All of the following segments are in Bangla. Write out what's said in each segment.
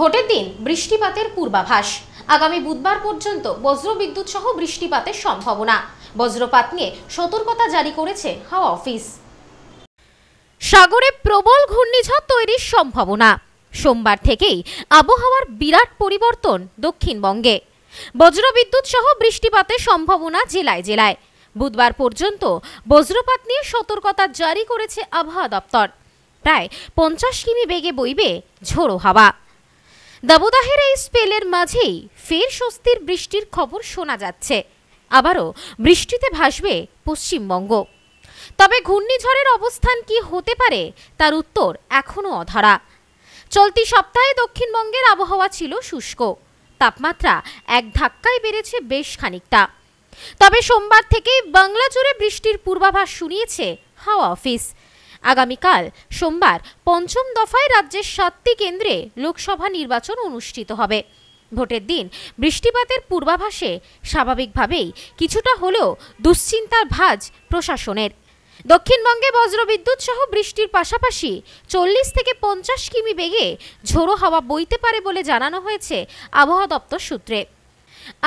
ভোটের দিন বৃষ্টিপাতের পূর্বাভাস আগামী বুধবার পর্যন্ত বজ্রবিদ্যুৎ সহ বৃষ্টিপাতের সম্ভাবনা বজ্রপাত নিয়ে সতর্কতা জারি করেছে হাওয়া অফিস সাগরে প্রবল ঘূর্ণিঝড় তৈরির সম্ভাবনা সোমবার থেকেই আবহাওয়ার বিরাট পরিবর্তন দক্ষিণবঙ্গে বজ্রবিদ্যুৎ সহ বৃষ্টিপাতের সম্ভাবনা জেলায় জেলায় বুধবার পর্যন্ত বজ্রপাত নিয়ে সতর্কতা জারি করেছে আবহাওয়া দপ্তর প্রায় পঞ্চাশ কিমি বেগে বইবে ঝোড়ো হাওয়া দাবুদাহের এই স্পেলের মাঝেই ফের স্বস্তির বৃষ্টির খবর শোনা যাচ্ছে আবারও বৃষ্টিতে ভাসবে পশ্চিমবঙ্গ তবে ঘূর্ণিঝড়ের অবস্থান কি হতে পারে তার উত্তর এখনও অধরা চলতি সপ্তাহে দক্ষিণবঙ্গের আবহাওয়া ছিল শুষ্ক তাপমাত্রা এক ধাক্কায় বেড়েছে বেশ খানিকটা তবে সোমবার থেকেই বাংলা জুড়ে বৃষ্টির পূর্বাভাস শুনিয়েছে হাওয়া অফিস আগামীকাল সোমবার পঞ্চম দফায় রাজ্যের সাতটি কেন্দ্রে লোকসভা নির্বাচন অনুষ্ঠিত হবে ভোটের দিন বৃষ্টিপাতের পূর্বাভাসে স্বাভাবিকভাবেই কিছুটা হলেও দুশ্চিন্তার ভাজ প্রশাসনের দক্ষিণবঙ্গে বজ্রবিদ্যুৎ সহ বৃষ্টির পাশাপাশি চল্লিশ থেকে পঞ্চাশ কিমি বেগে ঝোড়ো হাওয়া বইতে পারে বলে জানানো হয়েছে আবহাওয়া দপ্তর সূত্রে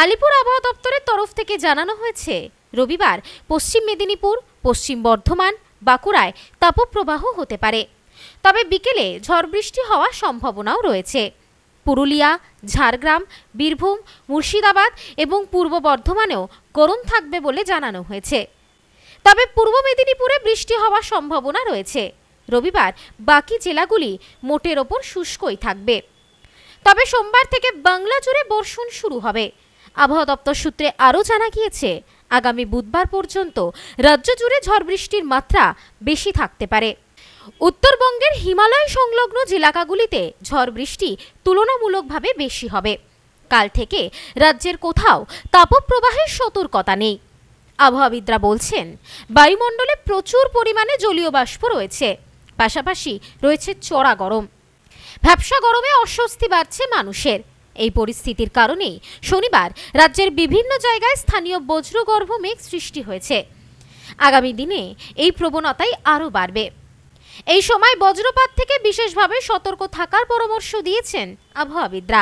আলিপুর আবহাওয়া দপ্তরের তরফ থেকে জানানো হয়েছে রবিবার পশ্চিম মেদিনীপুর পশ্চিম বর্ধমান বাঁকুড়ায় তাপপ্রবাহ হতে পারে তবে বিকেলে ঝড় বৃষ্টি হওয়ার সম্ভাবনাও রয়েছে পুরুলিয়া ঝাড়গ্রাম বীরভূম মুর্শিদাবাদ এবং পূর্ব বর্ধমানেও গরম থাকবে বলে জানানো হয়েছে তবে পূর্ব মেদিনীপুরে বৃষ্টি হওয়ার সম্ভাবনা রয়েছে রবিবার বাকি জেলাগুলি মোটের ওপর শুষ্কই থাকবে তবে সোমবার থেকে বাংলা জুড়ে বর্ষণ শুরু হবে আবহাওয়া দপ্তর সূত্রে আরও জানা গিয়েছে আগামী বুধবার পর্যন্ত রাজ্য জুড়ে ঝড় বৃষ্টির মাত্রা বেশি থাকতে পারে উত্তরবঙ্গের হিমালয় সংলগ্ন এলাকাগুলিতে ঝড় বৃষ্টি তুলনামূলকভাবে বেশি হবে কাল থেকে রাজ্যের কোথাও তাপপ্রবাহের সতর্কতা নেই আবহাওয়াবিদরা বলছেন বায়ুমণ্ডলে প্রচুর পরিমাণে জলীয় বাষ্প রয়েছে পাশাপাশি রয়েছে চড়া গরম ভ্যাবসা গরমে অস্বস্তি বাড়ছে মানুষের এই পরিস্থিতির কারণেই শনিবার রাজ্যের বিভিন্ন জায়গায় স্থানীয় বজ্রগর্ভ মেঘ সৃষ্টি হয়েছে আগামী দিনে এই প্রবণতাই আরও বাড়বে এই সময় বজ্রপাত থেকে বিশেষভাবে সতর্ক থাকার পরামর্শ দিয়েছেন আবহাওয়াবিদরা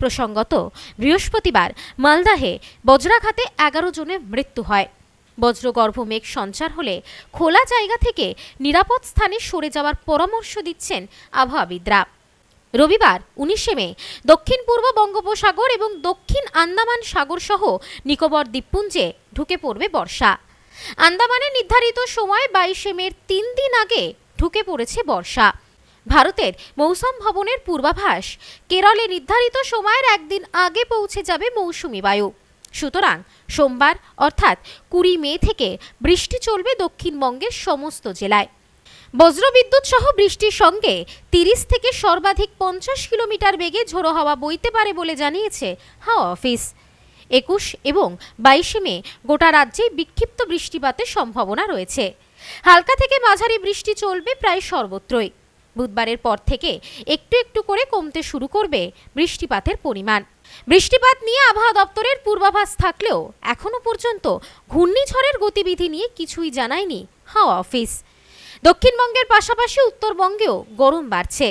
প্রসঙ্গত বৃহস্পতিবার মালদাহে বজ্রাঘাতে এগারো জনের মৃত্যু হয় বজ্রগর্ভ মেঘ সঞ্চার হলে খোলা জায়গা থেকে নিরাপদ স্থানে সরে যাওয়ার পরামর্শ দিচ্ছেন আবহাওয়াবিদরা রবিবার উনিশে মে দক্ষিণ পূর্ব বঙ্গোপসাগর এবং দক্ষিণ আন্দামান সাগর সহ নিকোবর দ্বীপপুঞ্জে ঢুকে পড়বে বর্ষা আন্দামানে নির্ধারিত সময় বাইশে মের তিন দিন আগে ঢুকে পড়েছে বর্ষা ভারতের মৌসুম ভবনের পূর্বাভাস কেরলে নির্ধারিত সময়ের একদিন আগে পৌঁছে যাবে মৌসুমি বায়ু সুতরাং সোমবার অর্থাৎ কুড়ি মে থেকে বৃষ্টি চলবে দক্ষিণবঙ্গের সমস্ত জেলায় বজ্রবিদ্যুৎ সহ বৃষ্টির সঙ্গে তিরিশ থেকে সর্বাধিক পঞ্চাশ কিলোমিটার বেগে ঝোড়ো হাওয়া বইতে পারে বলে জানিয়েছে হাওয়া অফিস একুশ এবং বাইশে মে গোটা রাজ্যে বিক্ষিপ্ত বৃষ্টিপাতের সম্ভাবনা রয়েছে হালকা থেকে মাঝারি বৃষ্টি চলবে প্রায় সর্বত্রই বুধবারের পর থেকে একটু একটু করে কমতে শুরু করবে বৃষ্টিপাতের পরিমাণ বৃষ্টিপাত নিয়ে আবহাওয়া দপ্তরের পূর্বাভাস থাকলেও এখনও পর্যন্ত ঘূর্ণিঝড়ের গতিবিধি নিয়ে কিছুই জানায়নি হাওয়া অফিস দক্ষিণবঙ্গের পাশাপাশি উত্তরবঙ্গেও গরম বাড়ছে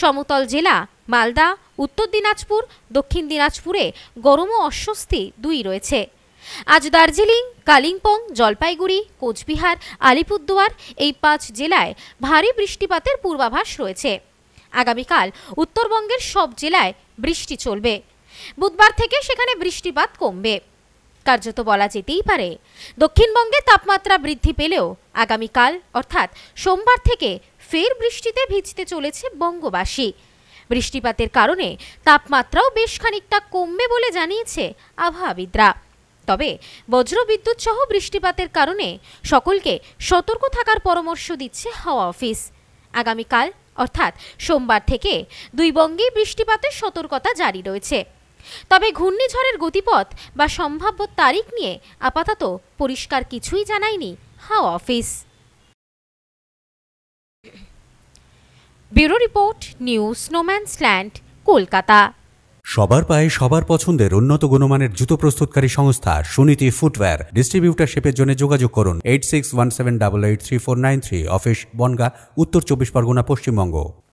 সমতল জেলা মালদা উত্তর দিনাজপুর দক্ষিণ দিনাজপুরে গরম ও অস্বস্তি দুই রয়েছে আজ দার্জিলিং কালিম্পং জলপাইগুড়ি কোচবিহার আলিপুরদুয়ার এই পাঁচ জেলায় ভারী বৃষ্টিপাতের পূর্বাভাস রয়েছে আগামীকাল উত্তরবঙ্গের সব জেলায় বৃষ্টি চলবে বুধবার থেকে সেখানে বৃষ্টিপাত কমবে কার্যত বলা যেতেই পারে দক্ষিণবঙ্গে তাপমাত্রা বৃদ্ধি পেলেও আগামীকাল অর্থাৎ সোমবার থেকে ফের বৃষ্টিতে ভিজতে চলেছে বঙ্গবাসী বৃষ্টিপাতের কারণে তাপমাত্রাও বেশ খানিকটা কমবে বলে জানিয়েছে আবহাওয়াবিদরা তবে বজ্রবিদ্যুৎ সহ বৃষ্টিপাতের কারণে সকলকে সতর্ক থাকার পরামর্শ দিচ্ছে হাওয়া অফিস আগামীকাল অর্থাৎ সোমবার থেকে দুই বঙ্গেই বৃষ্টিপাতের সতর্কতা জারি রয়েছে তবে ঘূর্ণিঝড়ের গতিপথ বা সম্ভাব্য তারিখ নিয়ে আপাতত পরিষ্কার কিছুই জানায়নি হাওয়া office bureau report new snowman's land Kolkata সবার পায়ে সবার পছন্দের উন্নত গুণমানের জুতো প্রস্তুতকারী সংস্থা সুনীতি ফুটওয়্যার ডিস্ট্রিবিউটারশিপের জন্য যোগাযোগ করুন eight six one seven double eight three four nine three office Bangaon Uttar Chabbish Pargana Paschimbanga